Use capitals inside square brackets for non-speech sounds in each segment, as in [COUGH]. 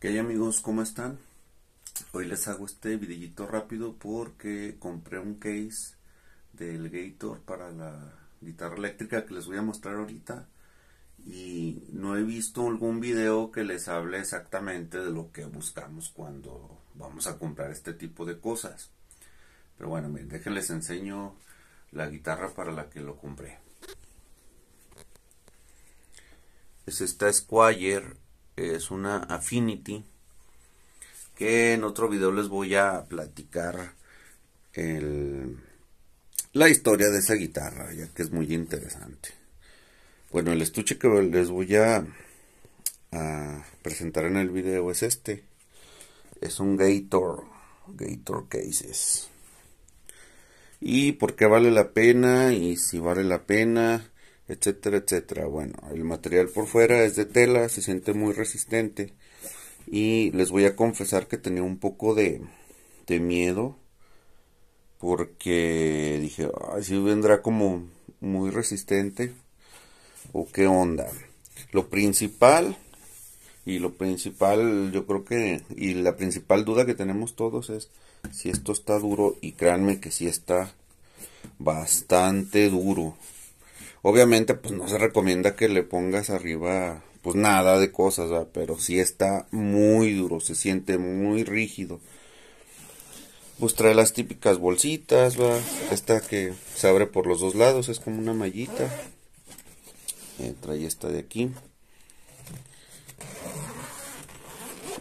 ¿Qué hay amigos? ¿Cómo están? Hoy les hago este videito rápido porque compré un case del Gator para la guitarra eléctrica que les voy a mostrar ahorita y no he visto algún video que les hable exactamente de lo que buscamos cuando vamos a comprar este tipo de cosas. Pero bueno, miren, déjenles enseño la guitarra para la que lo compré. Es esta Squire es una Affinity que en otro video les voy a platicar la historia de esa guitarra ya que es muy interesante bueno el estuche que les voy a, a presentar en el video es este es un Gator Gator Cases y por qué vale la pena y si vale la pena etcétera, etcétera. Bueno, el material por fuera es de tela, se siente muy resistente y les voy a confesar que tenía un poco de, de miedo porque dije, así vendrá como muy resistente o qué onda. Lo principal y lo principal yo creo que y la principal duda que tenemos todos es si esto está duro y créanme que si sí está bastante duro Obviamente, pues no se recomienda que le pongas arriba, pues nada de cosas, pero si está muy duro, se siente muy rígido. Pues trae las típicas bolsitas, esta que se abre por los dos lados, es como una mallita. Eh, trae esta de aquí.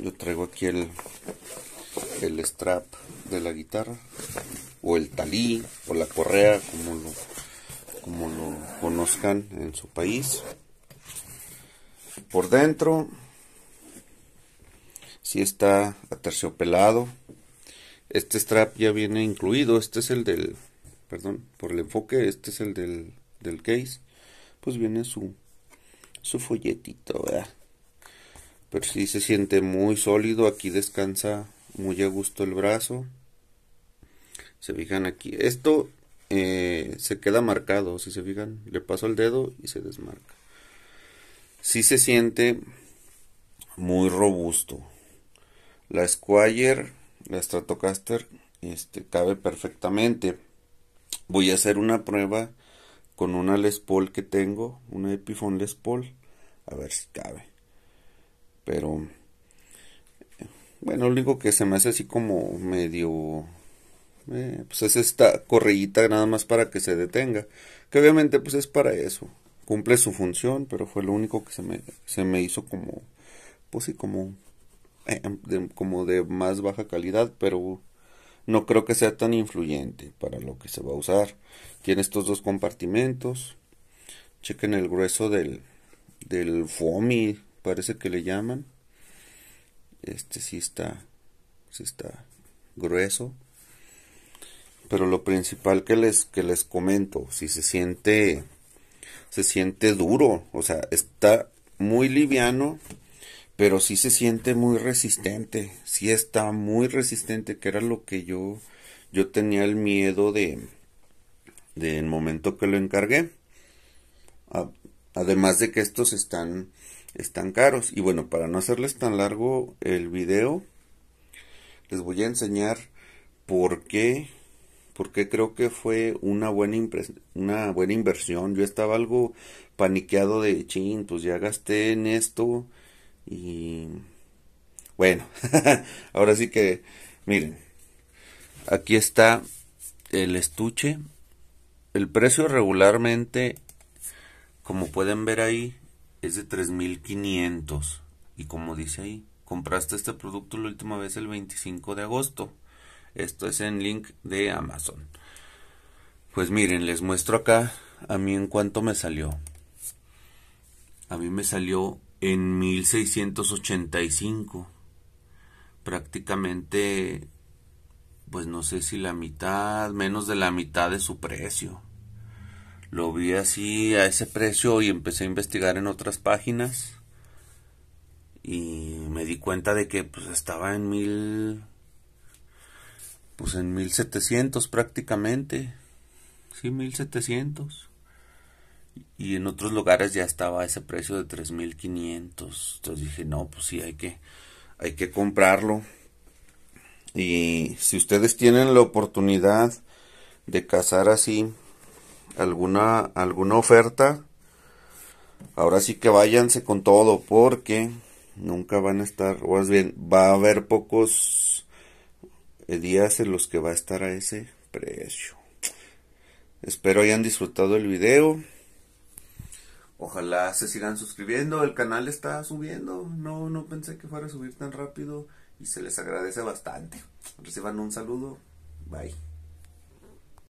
Yo traigo aquí el, el strap de la guitarra, o el talí, o la correa, como lo como lo conozcan en su país. Por dentro, si está aterciopelado. Este strap ya viene incluido. Este es el del, perdón por el enfoque, este es el del, case. Pues viene su, su folletito, Pero si se siente muy sólido. Aquí descansa muy a gusto el brazo. Se fijan aquí. Esto eh, se queda marcado, si se fijan, le paso el dedo y se desmarca. Si se siente muy robusto. La Squire, la Stratocaster, este, cabe perfectamente. Voy a hacer una prueba con una Les Paul que tengo, una Epiphone Les Paul, a ver si cabe. Pero, eh, bueno, lo único que se me hace así como medio eh, pues es esta correíta nada más para que se detenga, que obviamente pues es para eso, cumple su función, pero fue lo único que se me, se me hizo como, pues sí, como, eh, como de más baja calidad, pero no creo que sea tan influyente para lo que se va a usar. Tiene estos dos compartimentos, chequen el grueso del, del parece que le llaman. Este sí está, sí está grueso pero lo principal que les que les comento si se siente se siente duro o sea está muy liviano pero sí se siente muy resistente sí está muy resistente que era lo que yo yo tenía el miedo de del momento que lo encargué además de que estos están están caros y bueno para no hacerles tan largo el video les voy a enseñar por qué porque creo que fue una buena, una buena inversión. Yo estaba algo paniqueado de, ching pues ya gasté en esto y... Bueno, [LAUGHS] ahora sí que, miren, aquí está el estuche. El precio regularmente, como pueden ver ahí, es de 3.500. Y como dice ahí, compraste este producto la última vez el 25 de agosto. Esto es en link de Amazon. Pues miren, les muestro acá a mí en cuánto me salió. A mí me salió en 1685. Prácticamente, pues no sé si la mitad, menos de la mitad de su precio. Lo vi así a ese precio y empecé a investigar en otras páginas. Y me di cuenta de que pues, estaba en mil pues en 1700 prácticamente, sí, 1700. Y en otros lugares ya estaba ese precio de 3500. Entonces dije, no, pues sí, hay que, hay que comprarlo. Y si ustedes tienen la oportunidad de cazar así alguna, alguna oferta, ahora sí que váyanse con todo porque nunca van a estar, o más bien va a haber pocos el días en los que va a estar a ese precio. Espero hayan disfrutado el video. Ojalá se sigan suscribiendo. El canal está subiendo. No, no pensé que fuera a subir tan rápido. Y se les agradece bastante. Reciban un saludo. Bye.